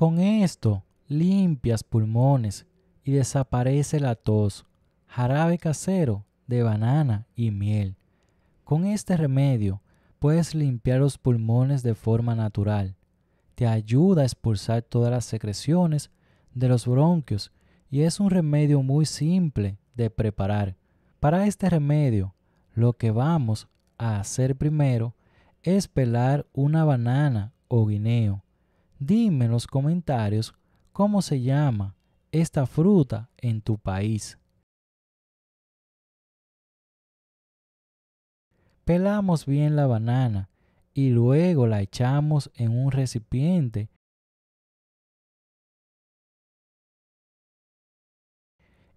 Con esto limpias pulmones y desaparece la tos. Jarabe casero de banana y miel. Con este remedio puedes limpiar los pulmones de forma natural. Te ayuda a expulsar todas las secreciones de los bronquios y es un remedio muy simple de preparar. Para este remedio, lo que vamos a hacer primero es pelar una banana o guineo Dime en los comentarios cómo se llama esta fruta en tu país. Pelamos bien la banana y luego la echamos en un recipiente.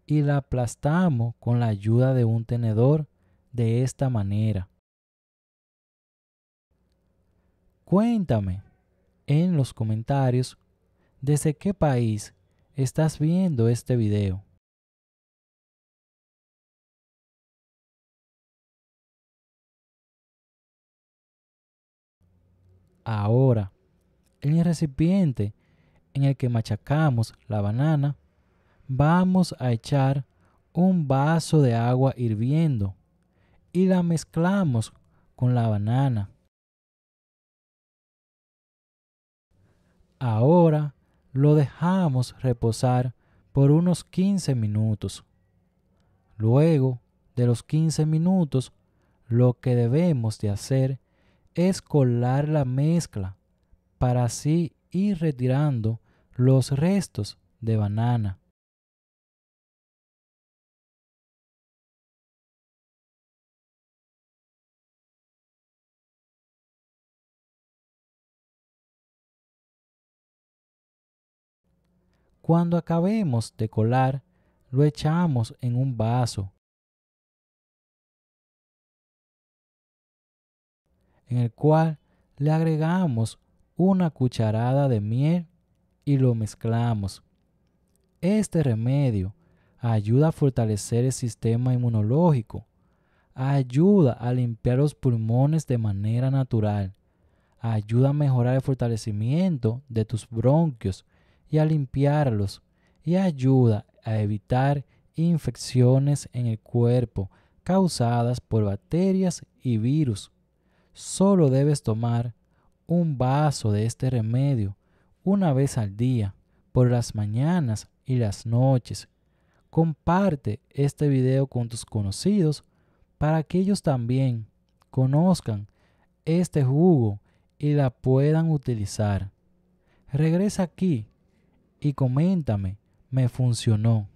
Y la aplastamos con la ayuda de un tenedor de esta manera. Cuéntame, en los comentarios desde qué país estás viendo este video. Ahora, en el recipiente en el que machacamos la banana, vamos a echar un vaso de agua hirviendo y la mezclamos con la banana. Ahora lo dejamos reposar por unos 15 minutos. Luego de los 15 minutos, lo que debemos de hacer es colar la mezcla para así ir retirando los restos de banana. Cuando acabemos de colar, lo echamos en un vaso. en el cual le agregamos una cucharada de miel y lo mezclamos. Este remedio ayuda a fortalecer el sistema inmunológico, ayuda a limpiar los pulmones de manera natural, ayuda a mejorar el fortalecimiento de tus bronquios y a limpiarlos y ayuda a evitar infecciones en el cuerpo causadas por bacterias y virus. Solo debes tomar un vaso de este remedio una vez al día, por las mañanas y las noches. Comparte este video con tus conocidos para que ellos también conozcan este jugo y la puedan utilizar. Regresa aquí y coméntame, me funcionó.